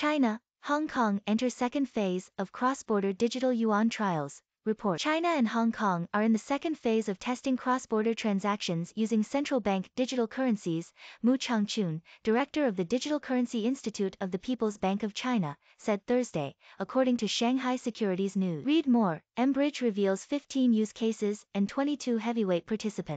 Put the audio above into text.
China, Hong Kong enter second phase of cross-border digital yuan trials, report. China and Hong Kong are in the second phase of testing cross-border transactions using central bank digital currencies, Mu Changchun, director of the Digital Currency Institute of the People's Bank of China, said Thursday, according to Shanghai Securities News. Read more, Embridge reveals 15 use cases and 22 heavyweight participants.